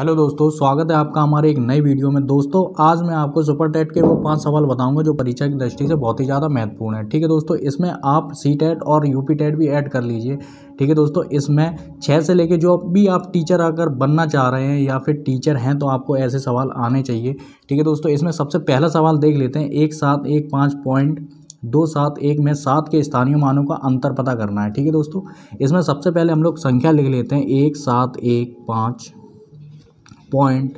hello दोस्तों स्वागत है आपका हमारे एक नई वीडियो में दोस्तों आज मैं आपको सुपर टेट के वो पांच सवाल बताऊंगा जो परीक्षा की दृष्टि से बहुत ही ज़्यादा महत्वपूर्ण है ठीक है दोस्तों इसमें आप सी टेट e और यू पी टेट भी ऐड कर लीजिए ठीक है दोस्तों इसमें छः से लेके जो भी आप टीचर अगर बनना चाह रहे हैं या फिर टीचर हैं तो आपको ऐसे सवाल आने चाहिए ठीक है दोस्तों इसमें सबसे पहला सवाल देख लेते हैं एक सात एक पाँच पॉइंट दो सात एक में सात के स्थानीय मानों का अंतर पता करना है ठीक है दोस्तों इसमें सबसे पहले हम लोग संख्या लिख लेते हैं एक सात एक पाँच पॉइंट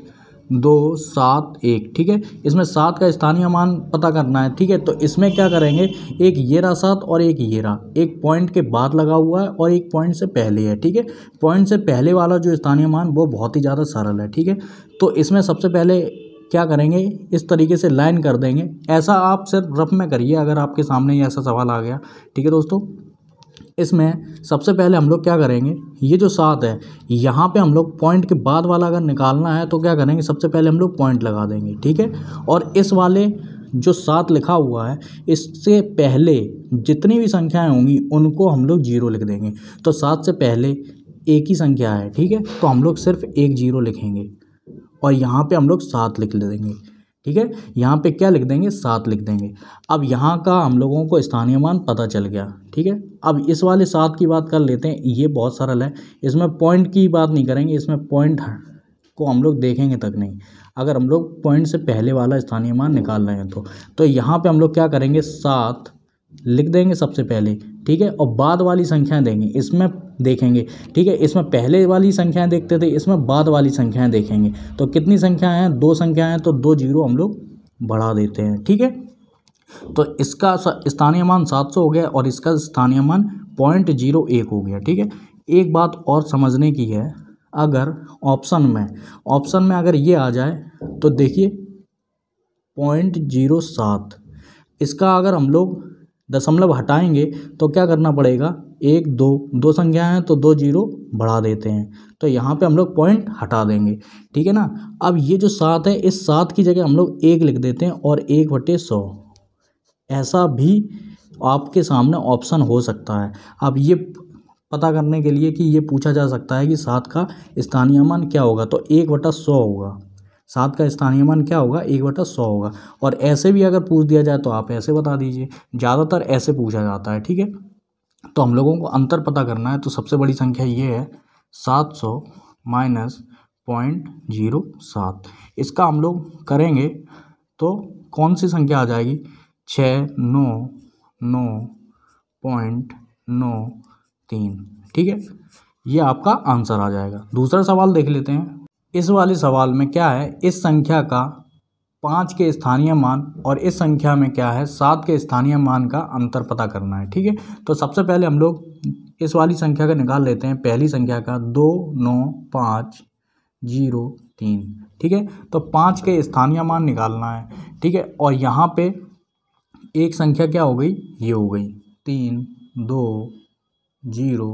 दो सात एक ठीक है इसमें सात का स्थानीय मान पता करना है ठीक है तो इसमें क्या करेंगे एक ये रहा सात और एक ये रहा एक पॉइंट के बाद लगा हुआ है और एक पॉइंट से पहले है ठीक है पॉइंट से पहले वाला जो स्थानीय मान वो बहुत ही ज़्यादा सरल है ठीक है तो इसमें सबसे पहले क्या करेंगे इस तरीके से लाइन कर देंगे ऐसा आप सिर्फ रफ में करिए अगर आपके सामने ही ऐसा सवाल आ गया ठीक है दोस्तों इसमें सबसे पहले हम लोग क्या करेंगे ये जो सात है यहाँ पे हम लोग पॉइंट के बाद वाला अगर निकालना है तो क्या करेंगे सबसे पहले हम लोग पॉइंट लगा देंगे ठीक है और इस वाले जो सात लिखा हुआ है इससे पहले जितनी भी संख्याएं होंगी उनको हम लोग जीरो लिख देंगे तो सात से पहले एक ही संख्या है ठीक है तो हम लोग सिर्फ एक जीरो लिखेंगे और यहाँ पे हम लोग सात लिख ले देंगे ठीक है यहाँ पे क्या लिख देंगे सात लिख देंगे अब यहाँ का हम लोगों को स्थानीय मान पता चल गया ठीक है अब इस वाले सात की बात कर लेते हैं ये बहुत सरल है इसमें पॉइंट की बात नहीं करेंगे इसमें पॉइंट को हम लोग देखेंगे तक नहीं अगर हम लोग पॉइंट से पहले वाला स्थानीय मान निकाल रहे हैं तो तो यहाँ पर हम लोग क्या करेंगे सात लिख देंगे सबसे पहले ठीक है और बाद वाली संख्याएं देंगे इसमें देखेंगे ठीक है इसमें पहले वाली संख्याएं देखते थे इसमें बाद वाली संख्याएं देखेंगे तो कितनी संख्याएं हैं दो संख्याएं हैं तो दो जीरो हम लोग बढ़ा देते हैं ठीक है तो इसका स्थानीय मान सात सौ हो गया और इसका स्थानीय मान पॉइंट जीरो एक हो गया ठीक है एक बात और समझने की है अगर ऑप्शन में ऑप्शन में अगर ये आ जाए तो देखिए पॉइंट जीरो सात इसका अगर हम लोग दशमलव हटाएंगे तो क्या करना पड़ेगा एक दो दो संख्याएं हैं तो दो जीरो बढ़ा देते हैं तो यहाँ पे हम लोग पॉइंट हटा देंगे ठीक है ना अब ये जो सात है इस सात की जगह हम लोग एक लिख देते हैं और एक बटे सौ ऐसा भी आपके सामने ऑप्शन हो सकता है अब ये पता करने के लिए कि ये पूछा जा सकता है कि सात का स्थानीय मान क्या होगा तो एक बटा सौ होगा सात का स्थानीय मान क्या होगा एक बटा सौ होगा और ऐसे भी अगर पूछ दिया जाए तो आप ऐसे बता दीजिए ज़्यादातर ऐसे पूछा जाता है ठीक है तो हम लोगों को अंतर पता करना है तो सबसे बड़ी संख्या ये है सात सौ माइनस पॉइंट जीरो सात इसका हम लोग करेंगे तो कौन सी संख्या आ जाएगी छ नौ नौ पॉइंट नौ तीन ठीक है ये आपका आंसर आ जाएगा दूसरा सवाल देख लेते हैं इस वाले सवाल में क्या है इस संख्या का पाँच के स्थानीय मान और इस संख्या में क्या है सात के स्थानीय मान का अंतर पता करना है ठीक है तो सबसे पहले हम लोग इस वाली संख्या का निकाल लेते हैं पहली संख्या का दो नौ पाँच जीरो तीन ठीक है तो पाँच के स्थानीय मान निकालना है ठीक है और यहाँ पे एक संख्या क्या हो गई ये हो गई तीन दो जीरो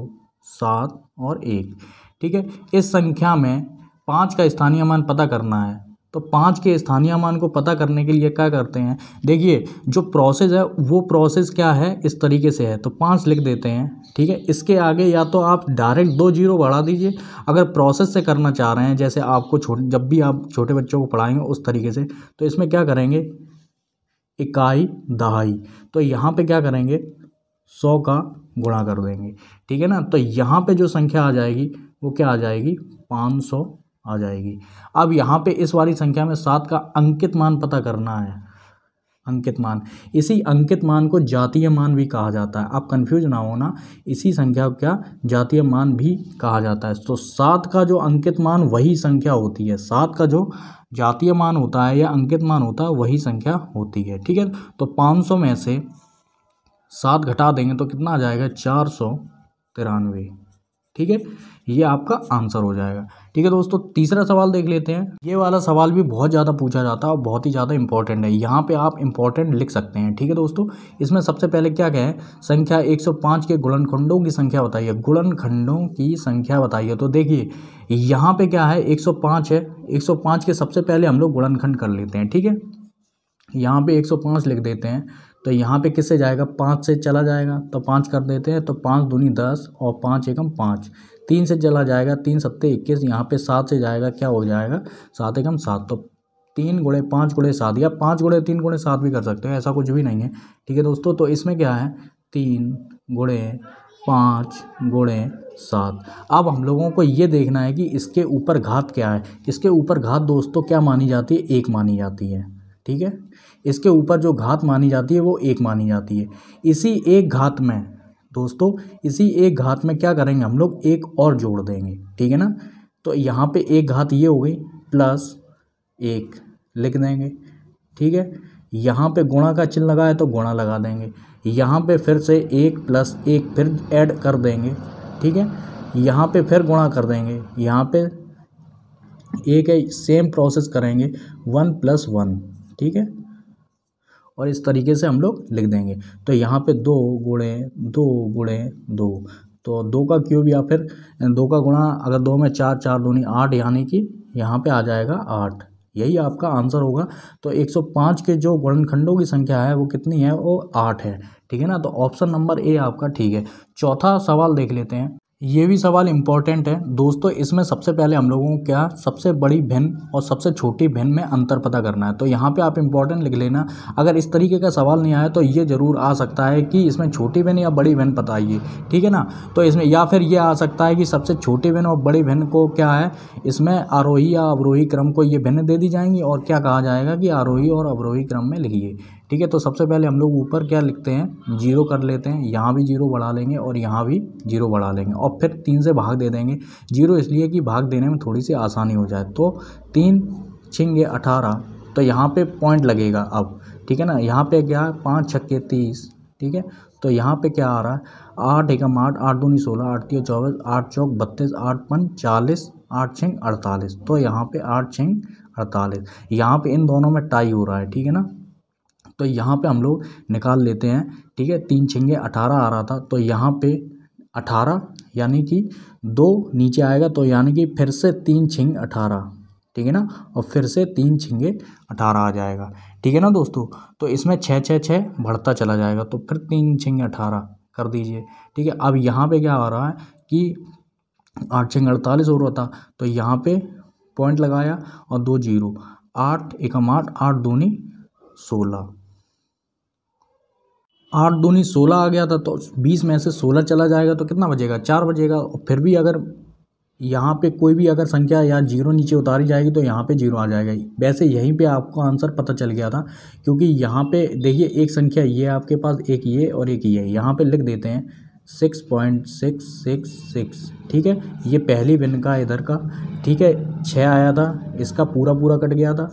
सात और एक ठीक है इस संख्या में पाँच का स्थानीय मान पता करना है तो पाँच के स्थानीय मान को पता करने के लिए क्या करते हैं देखिए जो प्रोसेस है वो प्रोसेस क्या है इस तरीके से है तो पाँच लिख देते हैं ठीक है इसके आगे या तो आप डायरेक्ट दो जीरो बढ़ा दीजिए अगर प्रोसेस से करना चाह रहे हैं जैसे आपको छोटे जब भी आप छोटे बच्चों को पढ़ाएंगे उस तरीके से तो इसमें क्या करेंगे इकाई दहाई तो यहाँ पर क्या करेंगे सौ का गुणा कर देंगे ठीक है ना तो यहाँ पर जो संख्या आ जाएगी वो क्या आ जाएगी पाँच सौ आ जाएगी अब यहाँ पे इस वाली संख्या में सात का अंकित मान पता करना है अंकित मान इसी अंकित मान को जातीय मान भी कहा जाता है आप कंफ्यूज ना होना इसी संख्या को क्या जातीय मान भी कहा जाता है तो सात का जो अंकित मान वही संख्या होती है सात का जो जातीय मान होता है या अंकित मान होता है वही संख्या होती है ठीक है तो पाँच में से सात घटा देंगे तो कितना आ जाएगा चार सौ तिरानवे ठीक है ये आपका आंसर हो जाएगा ठीक है दोस्तों तीसरा सवाल देख लेते हैं ये वाला सवाल भी बहुत ज़्यादा पूछा जाता है और बहुत ही ज़्यादा इंपॉर्टेंट है यहाँ पे आप इंपॉर्टेंट लिख सकते हैं ठीक है दोस्तों इसमें सबसे पहले क्या कहें संख्या 105 के गुणनखंडों की संख्या बताइए गुणनखंडों की संख्या बताइए तो देखिए यहाँ पर क्या है एक है एक के सबसे पहले हम लोग गुणनखंड कर लेते हैं ठीक है यहाँ पे 105 लिख देते हैं तो यहाँ पे किससे जाएगा पाँच से चला जाएगा तो पाँच कर देते हैं तो पाँच दूनी दस और पाँच एकम पाँच तीन से चला जाएगा तीन सत्ते इक्कीस यहाँ पे सात से जाएगा क्या हो जाएगा सात एकम सात तो तीन गुड़े पाँच गुड़े सात या पाँच गुड़े तीन गुड़े सात भी कर सकते हैं ऐसा कुछ भी नहीं है ठीक है दोस्तों तो इसमें क्या है तीन गुड़े पाँच गुड़े सात अब हम लोगों को ये देखना है कि इसके ऊपर घात क्या है इसके ऊपर घात दोस्तों क्या मानी जाती है एक मानी जाती है ठीक है इसके ऊपर जो घात मानी जाती है वो एक मानी जाती है इसी एक घात में दोस्तों इसी एक घात में क्या करेंगे हम लोग एक और जोड़ देंगे ठीक है ना तो यहाँ पे एक घात ये हो गई प्लस एक लिख देंगे ठीक है यहाँ पे गुणा का चिन्ह लगा है तो गुणा लगा देंगे यहाँ पे फिर से एक प्लस एक फिर ऐड कर देंगे ठीक है यहाँ पे फिर गुणा कर देंगे यहाँ पे एक है सेम प्रोसेस करेंगे वन प्लस वन ठीक है और इस तरीके से हम लोग लिख देंगे तो यहाँ पे दो गुणे दो गुणे दो तो दो का क्यूब या फिर दो का गुणा अगर दो में चार चार दूनी आठ यानी कि यहाँ पे आ जाएगा आठ यही आपका आंसर होगा तो 105 के जो गुणनखंडों की संख्या है वो कितनी है वो आठ है ठीक है ना तो ऑप्शन नंबर ए आपका ठीक है चौथा सवाल देख लेते हैं ये भी सवाल इम्पॉर्टेंट है दोस्तों इसमें सबसे पहले हम लोगों को क्या सबसे बड़ी भिन्न और सबसे छोटी भिन्न में अंतर पता करना है तो यहाँ पे आप इम्पॉर्टेंट लिख लेना अगर इस तरीके का सवाल नहीं आया तो ये ज़रूर आ सकता है कि इसमें छोटी भिन्न या बड़ी भिन्न बताइए ठीक है ना तो इसमें या फिर ये आ सकता है कि सबसे छोटी भिन्न और बड़ी भिन्न को क्या है इसमें आरोही या अवरोही क्रम को ये भिन्न दे दी जाएंगी और क्या कहा जाएगा कि आरोही और अवरोही क्रम में लिखिए ठीक है तो सबसे पहले हम लोग ऊपर क्या लिखते हैं जीरो कर लेते हैं यहाँ भी जीरो बढ़ा लेंगे और यहाँ भी जीरो बढ़ा लेंगे और फिर तीन से भाग दे देंगे जीरो इसलिए कि भाग देने में थोड़ी सी आसानी हो जाए तो तीन छिंगे अठारह तो यहाँ पे पॉइंट लगेगा अब ठीक है ना यहाँ पे क्या है पाँच छक्के तीस ठीक है तो यहाँ पे क्या आ रहा है आठ एकम आठ आठ दूनी सोलह आठ तीन चौबीस आठ चौक बत्तीस आठ पन चालीस आठ छिंग अड़तालीस तो यहाँ पे आठ छिंग अड़तालीस यहाँ पे इन दोनों में टाई हो रहा है ठीक है ना तो यहाँ पे हम लोग निकाल लेते हैं ठीक है तीन छिंगे अठारह आ रहा था तो यहाँ पे अठारह यानी कि दो नीचे आएगा तो यानी कि फिर से तीन छिंग अठारह ठीक है ना और फिर से तीन छिंगे अठारह आ जाएगा ठीक है ना दोस्तों तो इसमें छः छः छः बढ़ता चला जाएगा तो फिर तीन छिंग अठारह कर दीजिए ठीक है अब यहाँ पर क्या आ रहा है कि आठ छिंग अड़तालीस और रहा था तो यहाँ पर पॉइंट लगाया और दो जीरो आठ एकम आठ आठ दूनी सोलह आठ दूनी सोलह आ गया था तो बीस में से सोलह चला जाएगा तो कितना बजेगा चार बजेगा और फिर भी अगर यहाँ पे कोई भी अगर संख्या या जीरो नीचे उतारी जाएगी तो यहाँ पे जीरो आ जाएगा वैसे यहीं पे आपको आंसर पता चल गया था क्योंकि यहाँ पे देखिए एक संख्या ये आपके पास एक ये और एक ये यहाँ पे लिख देते हैं six point six six six ठीक है ये पहली बिन का इधर का ठीक है छः आया था इसका पूरा पूरा कट गया था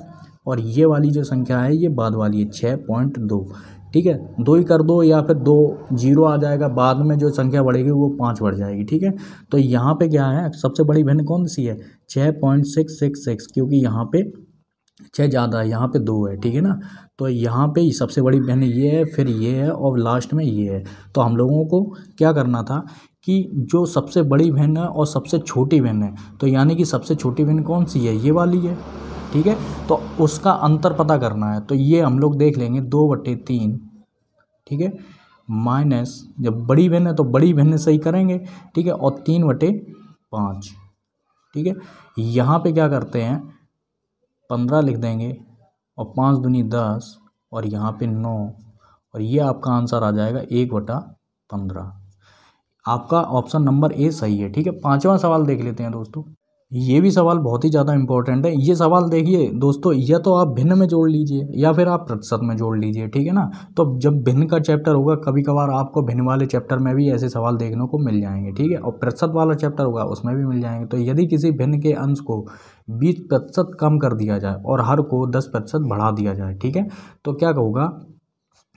और ये वाली जो संख्या है ये बाद वाली है छः पॉइंट दो ठीक है दो ही कर दो या फिर दो जीरो आ जाएगा बाद में जो संख्या बढ़ेगी वो पाँच बढ़ जाएगी ठीक है तो यहाँ पे क्या है सबसे बड़ी भिन्न कौन सी है छः पॉइंट सिक्स सिक्स सिक्स क्योंकि यहाँ पे छः ज़्यादा है यहाँ पे दो है ठीक है ना तो यहाँ पे सबसे बड़ी भिन्न ये है फिर ये है और लास्ट में ये है तो हम लोगों को क्या करना था कि जो सबसे बड़ी भिन्न है और सबसे छोटी भिन्न है तो यानी कि सबसे छोटी भिन्न कौन सी है ये वाली है ठीक है तो उसका अंतर पता करना है तो ये हम लोग देख लेंगे दो बटे तीन ठीक है माइनस जब बड़ी बहन है तो बड़ी बहन सही करेंगे ठीक है और तीन बटे पाँच ठीक है यहाँ पे क्या करते हैं पंद्रह लिख देंगे और पाँच दुनी दस और यहाँ पे नौ और ये आपका आंसर आ जाएगा एक बटा पंद्रह आपका ऑप्शन नंबर ए सही है ठीक है पाँचवा सवाल देख लेते हैं दोस्तों ये भी सवाल बहुत ही ज़्यादा इंपॉर्टेंट है ये सवाल देखिए दोस्तों या तो आप भिन्न में जोड़ लीजिए या फिर आप प्रतिशत में जोड़ लीजिए ठीक है ना तो जब भिन्न का चैप्टर होगा कभी कभार आपको भिन्न वाले चैप्टर में भी ऐसे सवाल देखने को मिल जाएंगे ठीक है और प्रतिशत वाला चैप्टर होगा उसमें भी मिल जाएंगे तो यदि किसी भिन्न के अंश को बीस प्रतिशत कम कर दिया जाए और हर को दस प्रतिशत बढ़ा दिया जाए ठीक है तो क्या कहूँगा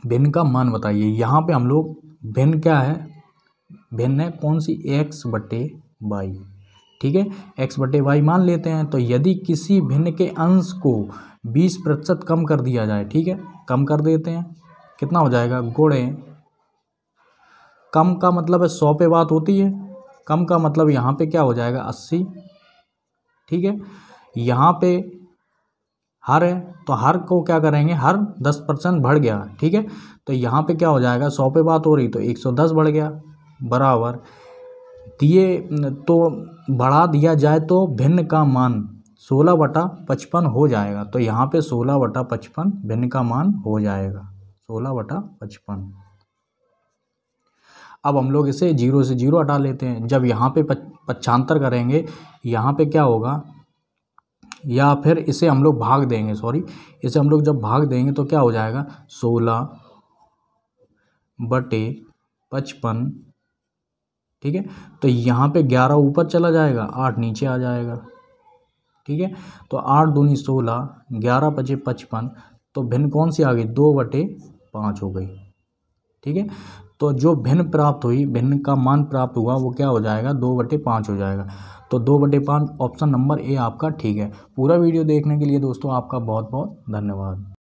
भिन्न का मान बताइए यहाँ पर हम लोग भिन्न क्या है भिन्न है कौन सी एक्स बटे बाई ठीक है एक्स बटे वाई मान लेते हैं तो यदि किसी भिन्न के अंश को बीस प्रतिशत कम कर दिया जाए ठीक है कम कर देते हैं कितना हो जाएगा गुड़े कम का मतलब है सौ पे बात होती है कम का मतलब यहाँ पे क्या हो जाएगा अस्सी ठीक है यहाँ पे हर है तो हर को क्या करेंगे हर दस परसेंट बढ़ गया ठीक है तो यहाँ पे क्या हो जाएगा सौ पे बात हो रही तो एक सौ दस बढ़ गया बराबर दिए तो बढ़ा दिया जाए तो भिन्न का मान सोलह बटा पचपन हो जाएगा तो यहाँ पे सोलह बटा पचपन भिन्न का मान हो जाएगा सोलह बटा पचपन अब हम लोग इसे जीरो से जीरो हटा लेते हैं जब यहाँ पे पच्छांतर करेंगे यहाँ पे क्या होगा या फिर इसे हम लोग भाग देंगे सॉरी इसे हम लोग जब भाग देंगे तो क्या हो जाएगा सोलह बटे पचपन ठीक है तो यहाँ पे ग्यारह ऊपर चला जाएगा आठ नीचे आ जाएगा ठीक है तो आठ दूनी सोलह ग्यारह पचे पचपन तो भिन्न कौन सी आ गई दो बटे पाँच हो गई ठीक है तो जो भिन्न प्राप्त हुई भिन्न का मान प्राप्त हुआ वो क्या हो जाएगा दो बटे पाँच हो जाएगा तो दो बटे पाँच ऑप्शन नंबर ए आपका ठीक है पूरा वीडियो देखने के लिए दोस्तों आपका बहुत बहुत धन्यवाद